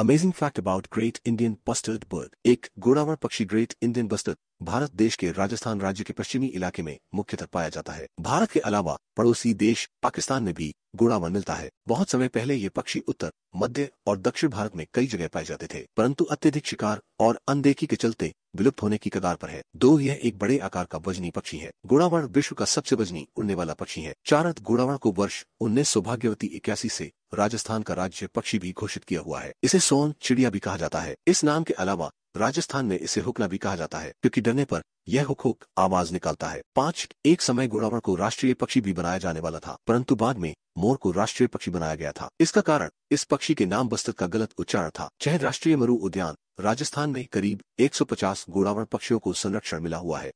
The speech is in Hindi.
amazing fact about great Indian bustard bird एक गोड़ावर पक्षी ग्रेट इंडियन बस्टर्ड भारत देश के राजस्थान राज्य के पश्चिमी इलाके में मुख्यतः पाया जाता है भारत के अलावा पड़ोसी देश पाकिस्तान में भी गोड़ावर मिलता है बहुत समय पहले ये पक्षी उत्तर मध्य और दक्षिण भारत में कई जगह पाए जाते थे परंतु अत्यधिक शिकार और अनदेखी के चलते विलुप्त होने की कगार पर है दो यह एक बड़े आकार का वजनी पक्षी है गोड़ावण विश्व का सबसे वजनी उड़ने वाला पक्षी है चारंत गोड़ावण को वर्ष उन्नीस भाग्यवती इक्यासी से राजस्थान का राज्य पक्षी भी घोषित किया हुआ है इसे सोन चिड़िया भी कहा जाता है इस नाम के अलावा राजस्थान में इसे हुकना भी कहा जाता है क्योंकि डरने पर यह हुक हुक आवाज निकालता है पांच एक समय घोड़ावण को राष्ट्रीय पक्षी भी बनाया जाने वाला था परंतु बाद में मोर को राष्ट्रीय पक्षी बनाया गया था इसका कारण इस पक्षी के नाम बस्तर का गलत उच्चारण था चाहे राष्ट्रीय मरु उद्यान राजस्थान में करीब 150 गोड़ावर पक्षियों को संरक्षण मिला हुआ है